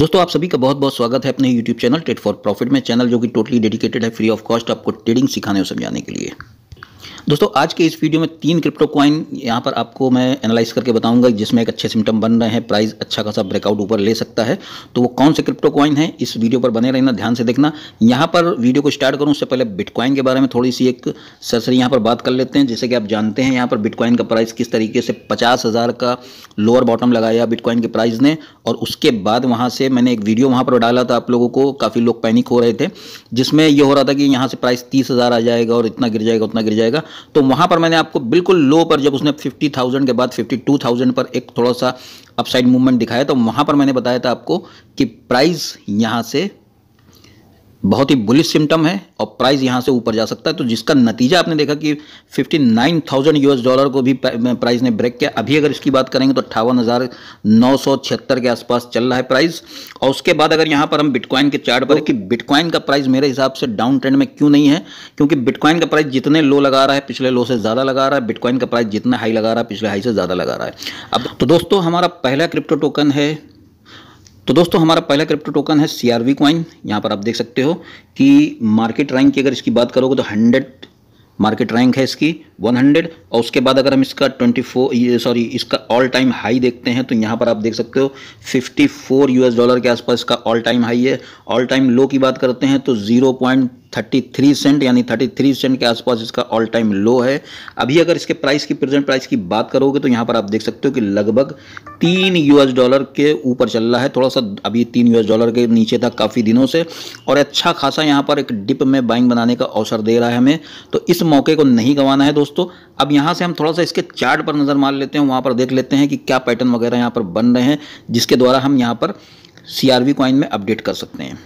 दोस्तों आप सभी का बहुत बहुत स्वागत है अपने YouTube channel trade for profit में चैनल जो कि टोटली डेडिकेटेड है फ्री ऑफ कॉस्ट आपको ट्रेडिंग सिखाने और समझाने के लिए दोस्तों आज के इस वीडियो में तीन क्रिप्टो क्वाइन यहाँ पर आपको मैं एनालाइज करके बताऊंगा जिसमें एक अच्छे सिम्टम बन रहे हैं प्राइस अच्छा खासा ब्रेकआउट ऊपर ले सकता है तो वो कौन से क्रिप्टो क्वाइन है इस वीडियो पर बने रहना ध्यान से देखना यहाँ पर वीडियो को स्टार्ट करूँ उससे पहले बिटकॉइन के बारे में थोड़ी सी एक सरसरी यहाँ पर बात कर लेते हैं जैसे कि आप जानते हैं यहाँ पर बिटकॉइन का प्राइस किस तरीके से पचास का लोअर बॉटम लगाया बिटकॉइन के प्राइस ने और उसके बाद वहाँ से मैंने एक वीडियो वहाँ पर डाला था आप लोगों को काफ़ी लोग पैनिक हो रहे थे जिसमें यह हो रहा था कि यहाँ से प्राइस तीस आ जाएगा और इतना गिर जाएगा उतना गिर जाएगा तो वहां पर मैंने आपको बिल्कुल लो पर जब उसने 50,000 के बाद 52,000 पर एक थोड़ा सा अपसाइड मूवमेंट दिखाया तो वहां पर मैंने बताया था आपको कि प्राइस यहां से बहुत ही बुलिस सिम्टम है और प्राइस यहाँ से ऊपर जा सकता है तो जिसका नतीजा आपने देखा कि 59,000 यूएस डॉलर को भी प्राइस ने ब्रेक किया अभी अगर इसकी बात करेंगे तो अट्ठावन के आसपास चल रहा है प्राइस और उसके बाद अगर यहाँ पर हम बिटकॉइन के चार्ट पर कि बिटकॉइन का प्राइस मेरे हिसाब से डाउन ट्रेंड में क्यों नहीं है क्योंकि बिटकॉइन का प्राइस जितने लो लगा रहा है पिछले लो से ज़्यादा लगा रहा है बिटकॉइन का प्राइस जितना हाई लगा रहा है पिछले हाई से ज़्यादा लगा रहा है अब तो दोस्तों हमारा पहला क्रिप्टो टोकन है तो दोस्तों हमारा पहला क्रिप्टो टोकन है सी आर वी कॉइन यहाँ पर आप देख सकते हो कि मार्केट रैंक की अगर इसकी बात करोगे तो हंड्रेड मार्केट रैंक है इसकी 100 और उसके बाद अगर हम इसका 24 सॉरी इसका ऑल टाइम हाई देखते हैं तो यहाँ पर आप देख सकते हो 54 यूएस डॉलर के आसपास इसका ऑल टाइम हाई है ऑल टाइम लो की बात करते हैं तो 0.2 33 सेंट यानी 33 सेंट के आसपास इसका ऑल टाइम लो है अभी अगर इसके प्राइस की प्रेजेंट प्राइस की बात करोगे तो यहाँ पर आप देख सकते हो कि लगभग तीन यूएस डॉलर के ऊपर चल रहा है थोड़ा सा अभी तीन यूएस डॉलर के नीचे था काफ़ी दिनों से और अच्छा खासा यहाँ पर एक डिप में बाइंग बनाने का अवसर दे रहा है हमें तो इस मौके को नहीं गंवाना है दोस्तों अब यहाँ से हम थोड़ा सा इसके चार्ट पर नज़र मार लेते हैं वहाँ पर देख लेते हैं कि क्या पैटर्न वगैरह यहाँ पर बन रहे हैं जिसके द्वारा हम यहाँ पर सी आर वी कॉइन में अपडेट कर सकते हैं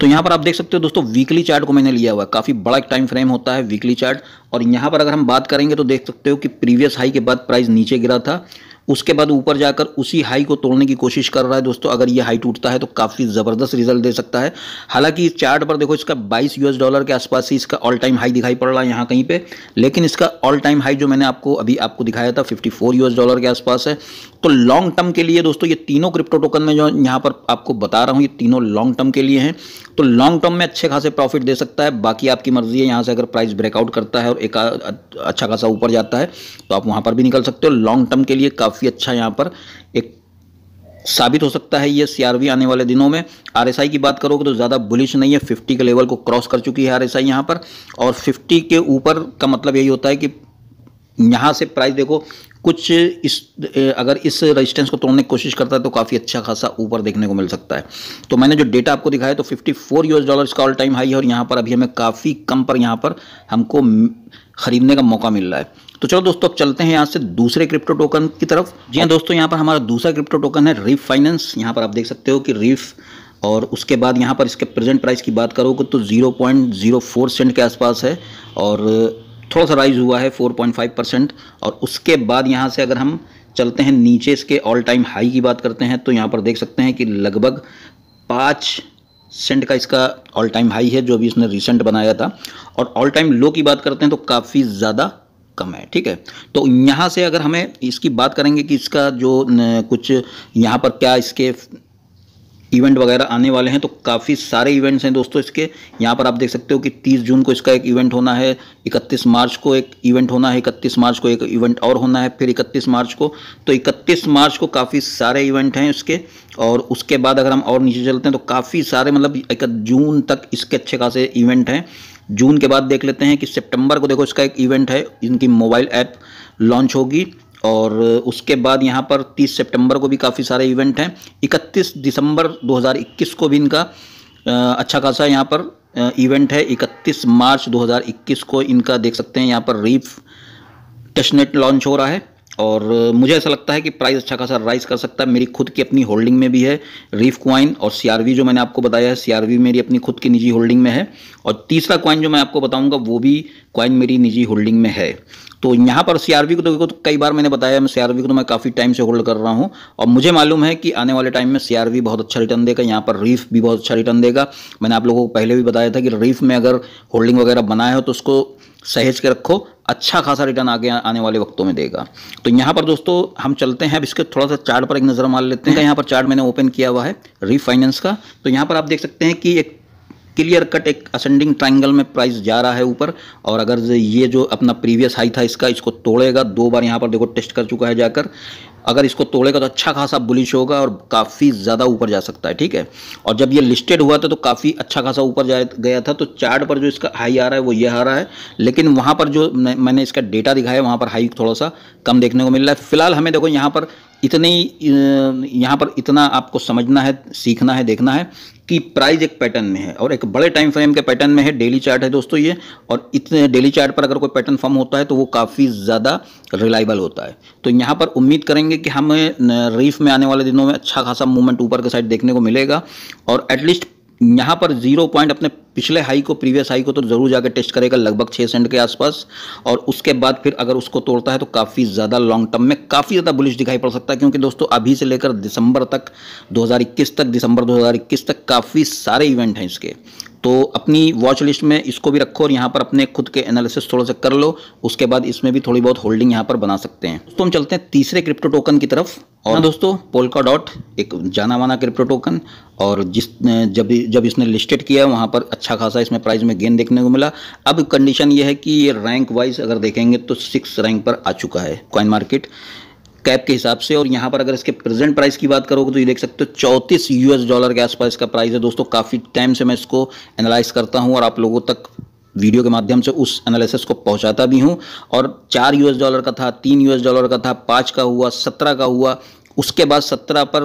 तो यहाँ पर आप देख सकते हो दोस्तों वीकली चार्ट को मैंने लिया हुआ है काफ़ी बड़ा एक टाइम फ्रेम होता है वीकली चार्ट और यहाँ पर अगर हम बात करेंगे तो देख सकते हो कि प्रीवियस हाई के बाद प्राइस नीचे गिरा था उसके बाद ऊपर जाकर उसी हाई को तोड़ने की कोशिश कर रहा है दोस्तों अगर ये हाई टूटता है तो काफ़ी ज़बरदस्त रिजल्ट दे सकता है हालांकि इस चार्ट पर देखो इसका 22 यूएस डॉलर के आसपास ही इसका ऑल टाइम हाई दिखाई पड़ रहा है यहाँ कहीं पर लेकिन इसका ऑल टाइम हाई जो मैंने आपको अभी आपको दिखाया था फिफ्टी यूएस डॉलर के आसपास है तो लॉन्ग टर्म के लिए दोस्तों ये तीनों क्रिप्टो टोकन में जो यहाँ पर आपको बता रहा हूँ ये तीनों लॉन्ग टर्म के लिए हैं तो लॉन्ग टर्म में अच्छे खासे प्रॉफिट दे सकता है बाकी आपकी मर्जी है यहाँ से अगर प्राइस ब्रेकआउट करता है और एक अच्छा खासा ऊपर जाता है तो आप वहाँ पर भी निकल सकते हो लॉन्ग टर्म के लिए काफ़ी काफ़ी अच्छा यहाँ पर एक साबित हो सकता है ये सीआरवी आने वाले दिनों में आरएसआई की बात करोगे तो ज़्यादा बुलिश नहीं है 50 के लेवल को क्रॉस कर चुकी है आरएसआई यहाँ पर और 50 के ऊपर का मतलब यही होता है कि यहाँ से प्राइस देखो कुछ इस अगर इस रेजिस्टेंस को तोड़ने की कोशिश करता है तो काफ़ी अच्छा खासा ऊपर देखने को मिल सकता है तो मैंने जो डेटा आपको दिखाया तो 54 यूएस डॉलर्स का ऑल टाइम हाई है और यहाँ पर अभी हमें काफ़ी कम पर यहाँ पर हमको खरीदने का मौका मिल रहा है तो चलो दोस्तों अब चलते हैं यहाँ से दूसरे क्रिप्टो टोकन की तरफ जी हाँ दोस्तों यहाँ पर हमारा दूसरा क्रिप्टो टोकन है रीफ फाइनेंस यहाँ पर आप देख सकते हो कि रीफ और उसके बाद यहाँ पर इसके प्रेजेंट प्राइस की बात करोगे तो 0.04 सेंट के आसपास है और थोड़ा सा राइज हुआ है 4.5 परसेंट और उसके बाद यहाँ से अगर हम चलते हैं नीचे इसके ऑल टाइम हाई की बात करते हैं तो यहाँ पर देख सकते हैं कि लगभग पाँच सेंट का इसका ऑल टाइम हाई है जो अभी इसने रिसेंट बनाया था और ऑल टाइम लो की बात करते हैं तो काफ़ी ज़्यादा कम है ठीक है तो यहाँ से अगर हमें इसकी बात करेंगे कि इसका जो कुछ यहाँ पर क्या इसके इवेंट वगैरह आने वाले हैं तो काफ़ी सारे इवेंट्स हैं दोस्तों इसके यहाँ पर आप देख सकते हो कि 30 जून को इसका एक इवेंट होना है 31 मार्च को एक इवेंट होना है 31 मार्च को एक इवेंट और होना है फिर 31 मार्च को तो 31 मार्च को काफ़ी सारे इवेंट हैं इसके और उसके बाद अगर हम और नीचे चलते हैं तो काफ़ी सारे मतलब एक जून तक इसके अच्छे खासे इवेंट हैं जून के बाद देख लेते हैं कि सेप्टेम्बर को देखो इसका एक इवेंट है इनकी मोबाइल ऐप लॉन्च होगी और उसके बाद यहाँ पर 30 सितंबर को भी काफ़ी सारे इवेंट हैं 31 दिसंबर 2021 को भी इनका अच्छा खासा यहाँ पर इवेंट है 31 मार्च 2021 को इनका देख सकते हैं यहाँ पर रीफ टचनेट लॉन्च हो रहा है और मुझे ऐसा लगता है कि प्राइस अच्छा खासा राइज कर सकता है मेरी खुद की अपनी होल्डिंग में भी है रीफ क्वाइन और सीआरवी जो मैंने आपको बताया है सीआरवी मेरी अपनी खुद की निजी होल्डिंग में है और तीसरा क्वाइन जो मैं आपको बताऊंगा वो भी क्वाइन मेरी निजी होल्डिंग में है तो यहाँ पर सीआरवी को तो देखो तो कई बार मैंने बताया मैं सीआरवी को तो मैं काफ़ी टाइम से होल्ड कर रहा हूँ और मुझे मालूम है कि आने वाले टाइम में सीआरवी बहुत अच्छा रिटर्न देगा यहाँ पर रीफ भी बहुत अच्छा रिटर्न देगा मैंने आप लोगों को पहले भी बताया था कि रीफ में अगर होल्डिंग वगैरह बनाया हो तो उसको सहेज के रखो अच्छा खासा रिटर्न आगे आने वाले वक्तों में देगा तो यहाँ पर दोस्तों हम चलते हैं अब इसके थोड़ा सा चार्ट पर एक नज़र मार लेते हैं यहाँ पर चार्ट मैंने ओपन किया हुआ है रीफाइनेंस का तो यहाँ पर आप देख सकते हैं कि एक क्लियर कट एक असेंडिंग ट्राइंगल में प्राइस जा रहा है ऊपर और अगर ये जो अपना प्रीवियस हाई था इसका इसको तोड़ेगा दो बार यहाँ पर देखो टेस्ट कर चुका है जाकर अगर इसको तोड़ेगा तो अच्छा खासा बुलिश होगा और काफ़ी ज़्यादा ऊपर जा सकता है ठीक है और जब ये लिस्टेड हुआ था तो काफ़ी अच्छा खासा ऊपर जा गया था तो चार्ट पर जो इसका हाई आ रहा है वो ये आ रहा है लेकिन वहाँ पर जो मैंने इसका डेटा दिखाया वहाँ पर हाई थोड़ा सा कम देखने को मिल रहा है फिलहाल हमें देखो यहाँ पर इतने यहाँ पर इतना आपको समझना है सीखना है देखना है कि प्राइस एक पैटर्न में है और एक बड़े टाइम फ्रेम के पैटर्न में है डेली चार्ट है दोस्तों ये और इतने डेली चार्ट पर अगर कोई पैटर्न फॉर्म होता है तो वो काफ़ी ज़्यादा रिलायबल होता है तो यहाँ पर उम्मीद करेंगे कि हमें रीफ में आने वाले दिनों में अच्छा खासा मूवमेंट ऊपर के साइड देखने को मिलेगा और एटलीस्ट यहाँ पर जीरो पॉइंट अपने पिछले हाई को प्रीवियस हाई को तो ज़रूर जाकर टेस्ट करेगा लगभग छः सेंट के आसपास और उसके बाद फिर अगर उसको तोड़ता है तो काफ़ी ज़्यादा लॉन्ग टर्म में काफ़ी ज़्यादा बुलिश दिखाई पड़ सकता है क्योंकि दोस्तों अभी से लेकर दिसंबर तक 2021 तक दिसंबर 2021 तक काफ़ी सारे इवेंट हैं इसके तो अपनी वॉच लिस्ट में इसको भी रखो और यहाँ पर अपने खुद के एनालिसिस थोड़ा सा कर लो उसके बाद इसमें भी थोड़ी बहुत होल्डिंग यहाँ पर बना सकते हैं तो हम चलते हैं तीसरे क्रिप्टो टोकन की तरफ और हाँ। दोस्तों पोलका डॉट एक जाना माना क्रिप्टो टोकन और जिस जब जब इसने लिस्टेड किया वहाँ पर अच्छा खासा इसमें प्राइस में गेन देखने को मिला अब कंडीशन ये है कि ये रैंक वाइज अगर देखेंगे तो सिक्स रैंक पर आ चुका है कॉइन मार्केट कैप के हिसाब से और यहाँ पर अगर इसके प्रेजेंट प्राइस की बात करोगे तो ये देख सकते हो चौंतीस यूएस डॉलर के आसपास इसका प्राइस है दोस्तों काफ़ी टाइम से मैं इसको एनालाइज करता हूँ और आप लोगों तक वीडियो के माध्यम से उस एनालिसिस को पहुँचाता भी हूँ और चार यूएस डॉलर का था तीन यूएस डॉलर का था पाँच का हुआ सत्रह का हुआ उसके बाद सत्रह पर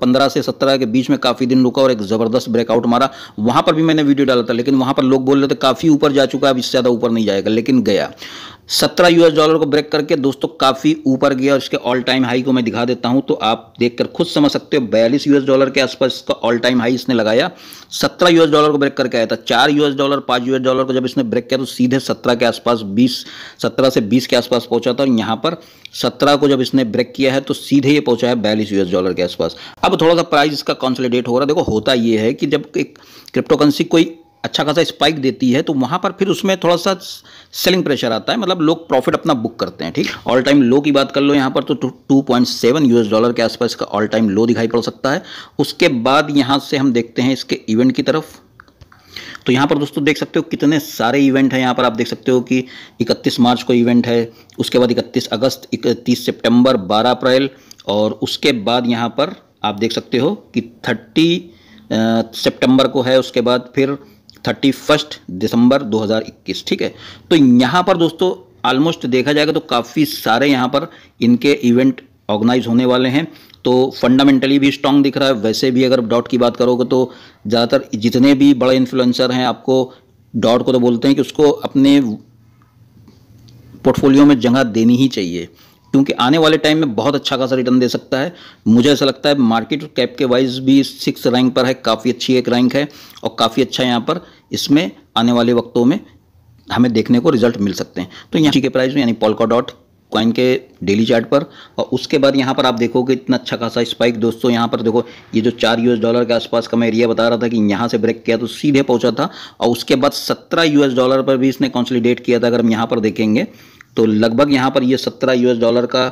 पंद्रह से सत्रह के बीच में काफ़ी दिन रुका और एक ज़बरदस्त ब्रेकआउट मारा वहाँ पर भी मैंने वीडियो डाला था लेकिन वहाँ पर लोग बोल रहे थे काफ़ी ऊपर जा चुका है अब इससे ज़्यादा ऊपर नहीं जाएगा लेकिन गया सत्रह यूएस डॉलर को ब्रेक करके दोस्तों काफ़ी ऊपर गया और इसके ऑल टाइम हाई को मैं दिखा देता हूं तो आप देखकर खुद समझ सकते हो बयालीस यूएस डॉलर के आसपास इसका ऑल टाइम हाई इसने लगाया सत्रह यूएस डॉलर को ब्रेक करके आया था चार यूएस डॉलर पांच यूएस डॉलर को जब इसने ब्रेक किया तो सीधे सत्रह के आसपास बीस सत्रह से बीस के आसपास पहुंचा था और यहां पर सत्रह को जब इसने ब्रेक किया है तो सीधे ये पहुंचा है बयालीस यूएस डॉलर के आसपास अब थोड़ा सा प्राइस इसका कॉन्सोलिडेट हो रहा है देखो होता यह है कि जब एक क्रिप्टोकरेंसी कोई अच्छा खासा स्पाइक देती है तो वहाँ पर फिर उसमें थोड़ा सा सेलिंग प्रेशर आता है मतलब लोग प्रॉफिट अपना बुक करते हैं ठीक ऑल टाइम लो की बात कर लो यहाँ पर तो two point seven US dollar के आसपास का ऑल टाइम लो दिखाई पड़ सकता है उसके बाद यहाँ से हम देखते हैं इसके इवेंट की तरफ तो यहाँ पर दोस्तों देख सकते हो कितने सारे इवेंट हैं यहाँ पर आप देख सकते हो कि 31 मार्च को इवेंट है उसके बाद 31 अगस्त 31 सितंबर 12 अप्रैल और उसके बाद यहाँ पर आप देख सकते हो कि 30 सितंबर को है उसके बाद फिर थर्टी फर्स्ट दिसंबर 2021 ठीक है तो यहाँ पर दोस्तों ऑलमोस्ट देखा जाएगा तो काफ़ी सारे यहाँ पर इनके इवेंट ऑर्गेनाइज होने वाले हैं तो फंडामेंटली भी स्ट्रांग दिख रहा है वैसे भी अगर डॉट की बात करोगे तो ज़्यादातर जितने भी बड़े इन्फ्लुएंसर हैं आपको डॉट को तो बोलते हैं कि उसको अपने पोर्टफोलियो में जगह देनी ही चाहिए क्योंकि आने वाले टाइम में बहुत अच्छा खासा रिटर्न दे सकता है मुझे ऐसा लगता है मार्केट कैप के वाइज भी सिक्स रैंक पर है काफ़ी अच्छी एक रैंक है और काफ़ी अच्छा यहाँ पर इसमें आने वाले वक्तों में हमें देखने को रिजल्ट मिल सकते हैं तो यहाँ के प्राइस में यानी पॉलका डॉट क्वाइन के डेली चार्ट पर और उसके बाद यहाँ पर आप देखोगे इतना अच्छा खासा स्पाइक दोस्तों यहाँ पर देखो ये जो चार यूएस डॉलर के आसपास का मैं एरिया बता रहा था कि यहाँ से ब्रेक किया तो सीधे पहुँचा था और उसके बाद सत्रह यूएस डॉलर पर भी इसने कॉन्सलीडेट किया था अगर हम यहाँ पर देखेंगे तो लगभग यहाँ पर ये सत्रह यूएस डॉलर का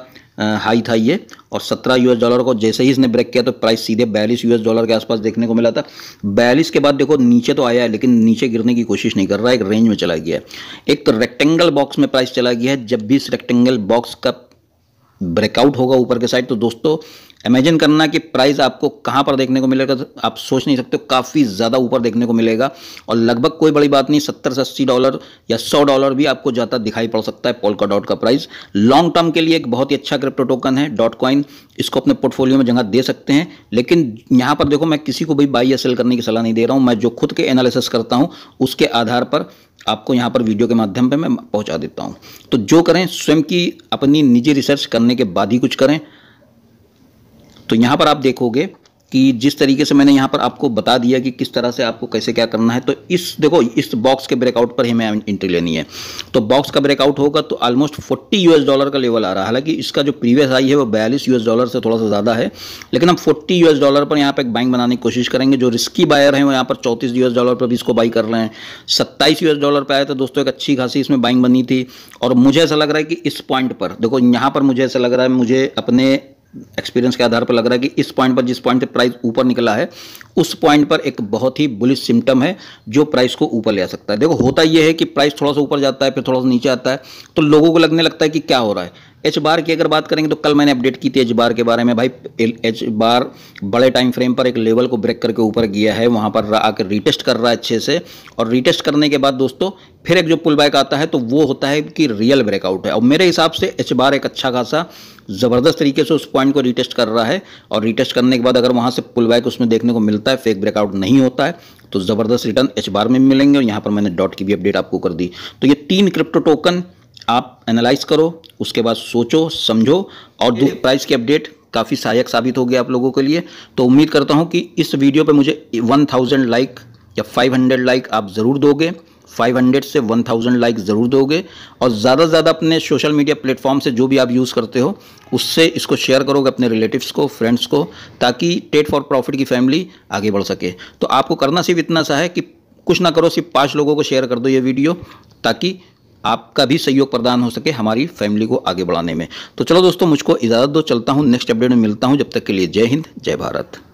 हाई था ये और सत्रह यूएस डॉलर को जैसे ही इसने ब्रेक किया तो प्राइस सीधे बयालीस यूएस डॉलर के आसपास देखने को मिला था बयालीस के बाद देखो नीचे तो आया है लेकिन नीचे गिरने की कोशिश नहीं कर रहा है एक रेंज में चला गया है एक तो रेक्टेंगल बॉक्स में प्राइस चला गया है जब भी इस रेक्टेंगल बॉक्स का ब्रेकआउट होगा ऊपर के साइड तो दोस्तों इमेजिन करना कि प्राइस आपको कहाँ पर देखने को मिलेगा आप सोच नहीं सकते काफ़ी ज़्यादा ऊपर देखने को मिलेगा और लगभग कोई बड़ी बात नहीं सत्तर से अस्सी डॉलर या सौ डॉलर भी आपको ज़्यादा दिखाई पड़ सकता है पोलका डॉट का प्राइस लॉन्ग टर्म के लिए एक बहुत ही अच्छा क्रिप्टो टोकन है डॉट कॉइन इसको अपने पोर्टफोलियो में जगह दे सकते हैं लेकिन यहाँ पर देखो मैं किसी को भी बाई या सेल करने की सलाह नहीं दे रहा हूँ मैं जो खुद के एनालिसिस करता हूँ उसके आधार पर आपको यहाँ पर वीडियो के माध्यम पे मैं पहुँचा देता हूँ तो जो करें स्वयं की अपनी निजी रिसर्च करने के बाद ही कुछ करें तो यहाँ पर आप देखोगे कि जिस तरीके से मैंने यहाँ पर आपको बता दिया कि किस तरह से आपको कैसे क्या करना है तो इस देखो इस बॉक्स के ब्रेकआउट पर ही हमें एंट्री लेनी है तो बॉक्स का ब्रेकआउट होगा तो ऑलमोस्ट 40 यूएस डॉलर का लेवल आ रहा है हालांकि इसका जो प्रीवियस आई है वो बयालीस यूएस डॉलर से थोड़ा सा ज़्यादा है लेकिन हम फोर्टी यूएस डॉलर पर यहाँ पर एक बाइंग बनाने की कोशिश करेंगे जो रिस्की बायर हैं वो यहाँ पर चौंतीस यूएस डॉलर पर भी इसको बाई कर रहे हैं सत्ताईस यूएस डॉलर पर आया था दोस्तों एक अच्छी खासी इसमें बाइंग बनी थी और मुझे ऐसा लग रहा है कि इस पॉइंट पर देखो यहाँ पर मुझे ऐसा लग रहा है मुझे अपने एक्सपीरियंस के आधार पर लग रहा है कि इस पॉइंट पर जिस पॉइंट से प्राइस ऊपर निकला है उस पॉइंट पर एक बहुत ही बुलिश सिम्टम है जो प्राइस को ऊपर ले सकता है देखो होता यह है कि प्राइस थोड़ा सा ऊपर जाता है फिर थोड़ा सा नीचे आता है तो लोगों को लगने लगता है कि क्या हो रहा है एच बार की अगर बात करेंगे तो कल मैंने अपडेट की थी एच बार के बारे में भाई एच बार बड़े टाइम फ्रेम पर एक लेवल को ब्रेक करके ऊपर गया है वहां पर आकर रिटेस्ट कर रहा है अच्छे से और रिटेस्ट करने के बाद दोस्तों फिर एक जो पुल बैक आता है तो वो होता है कि रियल ब्रेकआउट है और मेरे हिसाब से एच बार एक अच्छा खासा ज़बरदस्त तरीके से उस पॉइंट को रिटेस्ट कर रहा है और रिटेस्ट करने के बाद अगर वहाँ से पुल बैक उसमें देखने को मिलता है फेक ब्रेकआउट नहीं होता है तो ज़बरदस्त रिटर्न एच बार में मिलेंगे और यहाँ पर मैंने डॉट की भी अपडेट आपको कर दी तो ये तीन क्रिप्टो टोकन आप एनालाइज करो उसके बाद सोचो समझो और प्राइस की अपडेट काफ़ी सहायक साबित हो गया आप लोगों के लिए तो उम्मीद करता हूँ कि इस वीडियो पे मुझे 1000 लाइक या 500 लाइक आप ज़रूर दोगे 500 से 1000 लाइक ज़रूर दोगे और ज़्यादा से ज़्यादा अपने सोशल मीडिया प्लेटफॉर्म से जो भी आप यूज़ करते हो उससे इसको शेयर करोगे अपने रिलेटिव्स को फ्रेंड्स को ताकि टेट फॉर प्रॉफिट की फैमिली आगे बढ़ सके तो आपको करना सिर्फ इतना सा है कि कुछ ना करो सिर्फ पाँच लोगों को शेयर कर दो ये वीडियो ताकि आपका भी सहयोग प्रदान हो सके हमारी फैमिली को आगे बढ़ाने में तो चलो दोस्तों मुझको इजाज़त दो चलता हूँ नेक्स्ट अपडेट में मिलता हूँ जब तक के लिए जय हिंद जय भारत